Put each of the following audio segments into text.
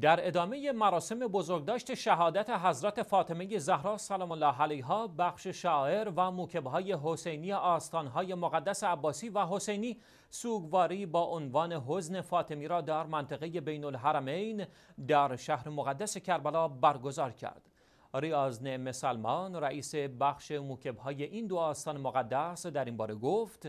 در ادامه مراسم بزرگداشت شهادت حضرت فاطمه زهرا سلام الله علیها بخش شاعر و موکبهای حسینی آستانهای مقدس عباسی و حسینی سوگواری با عنوان حزن فاطمی را در منطقه بین الحرمین در شهر مقدس کربلا برگزار کرد. ریاض نعم سلمان رئیس بخش موکبهای این دو آستان مقدس در این باره گفت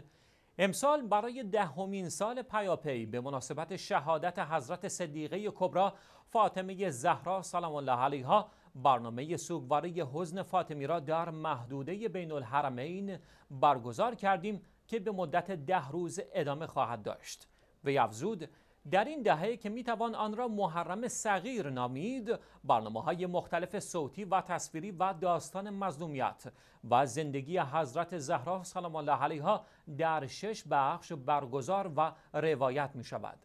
امسال برای دهمین سال پیاپی به مناسبت شهادت حضرت صدیقه کبرا فاطمه زهرا سلام الله علیها برنامه سوگواری حزن فاطمی را در محدوده بین الحرمین برگزار کردیم که به مدت ده روز ادامه خواهد داشت. و افزود در این دهه که می توان آن را محرم صغیر نامید برنامه های مختلف صوتی و تصویری و داستان مظلومیت و زندگی حضرت زهرا سلام الله علیها در شش بخش برگزار و روایت می شود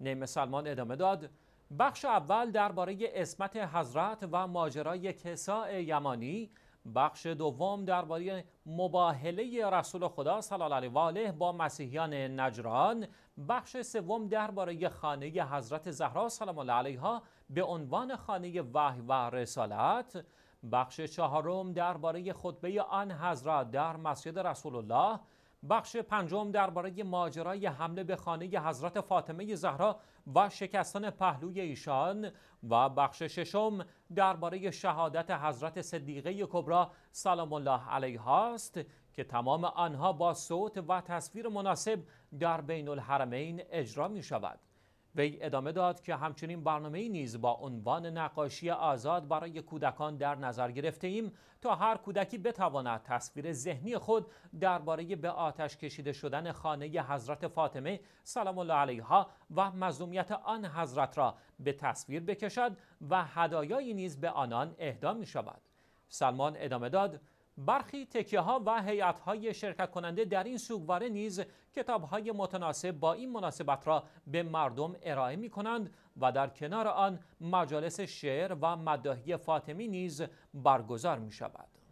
نیم سلمان ادامه داد بخش اول درباره اسمت حضرت و ماجرای کسا یمانی بخش دوم درباره مباهله رسول خدا صلی الله علیه و آله با مسیحیان نجران بخش سوم درباره خانه حضرت زهرا سلام الله علیها به عنوان خانه وحی و رسالت بخش چهارم درباره خطبه آن حضرت در مسجد رسول الله بخش پنجم درباره ماجرای حمله به خانه حضرت فاطمه زهرا و شکستن پهلوی ایشان و بخش ششم درباره شهادت حضرت صدیقه کبرا سلام الله علیها است که تمام آنها با صوت و تصویر مناسب در بین الحرمین اجرا می شود. وی ادامه داد که همچنین برنامه نیز با عنوان نقاشی آزاد برای کودکان در نظر گرفته ایم تا هر کودکی بتواند تصویر ذهنی خود درباره به آتش کشیده شدن خانه حضرت فاطمه سلام الله علیها و مظلومیت آن حضرت را به تصویر بکشد و هدایایی نیز به آنان اهدا می شود. سلمان ادامه داد برخی تکیه ها و حیات های شرکت کننده در این سوگواره نیز کتاب های متناسب با این مناسبت را به مردم ارائه می کنند و در کنار آن مجالس شعر و مداحی فاطمی نیز برگزار می شود.